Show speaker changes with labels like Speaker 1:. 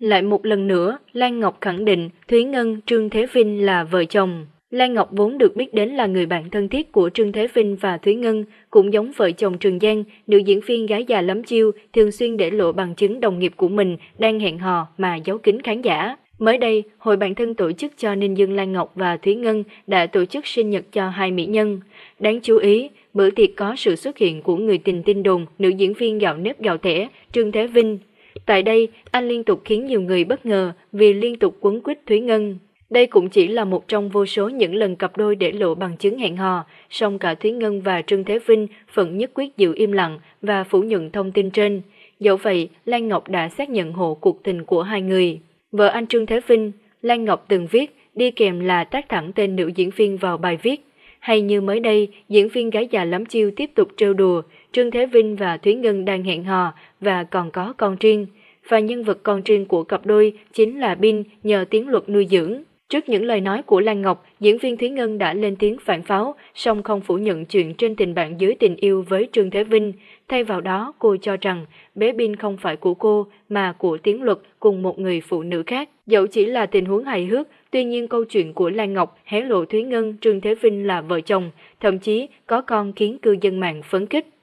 Speaker 1: Lại một lần nữa, Lan Ngọc khẳng định Thúy Ngân, Trương Thế Vinh là vợ chồng. Lan Ngọc vốn được biết đến là người bạn thân thiết của Trương Thế Vinh và Thúy Ngân, cũng giống vợ chồng Trường Giang, nữ diễn viên gái già lắm chiêu thường xuyên để lộ bằng chứng đồng nghiệp của mình đang hẹn hò mà giấu kín khán giả. Mới đây, hội bạn thân tổ chức cho Ninh Dương Lan Ngọc và Thúy Ngân đã tổ chức sinh nhật cho hai mỹ nhân. Đáng chú ý, bữa tiệc có sự xuất hiện của người tình tin đồn, nữ diễn viên gạo nếp gạo tẻ, Trương Thế Vinh, Tại đây, anh liên tục khiến nhiều người bất ngờ vì liên tục quấn quýt Thúy Ngân. Đây cũng chỉ là một trong vô số những lần cặp đôi để lộ bằng chứng hẹn hò, song cả Thúy Ngân và Trương Thế Vinh vẫn nhất quyết giữ im lặng và phủ nhận thông tin trên. Dẫu vậy, Lan Ngọc đã xác nhận hộ cuộc tình của hai người. Vợ anh Trương Thế Vinh, Lan Ngọc từng viết, đi kèm là tác thẳng tên nữ diễn viên vào bài viết. Hay như mới đây, diễn viên gái già lắm chiêu tiếp tục trêu đùa, Trương Thế Vinh và Thúy Ngân đang hẹn hò và còn có con riêng. Và nhân vật con riêng của cặp đôi chính là Bin nhờ tiếng luật nuôi dưỡng. Trước những lời nói của Lan Ngọc, diễn viên Thúy Ngân đã lên tiếng phản pháo, song không phủ nhận chuyện trên tình bạn dưới tình yêu với Trương Thế Vinh. Thay vào đó, cô cho rằng bé Bin không phải của cô mà của Tiến Luật cùng một người phụ nữ khác. Dẫu chỉ là tình huống hài hước, tuy nhiên câu chuyện của Lan Ngọc hé lộ Thúy Ngân, Trương Thế Vinh là vợ chồng, thậm chí có con khiến cư dân mạng phấn khích.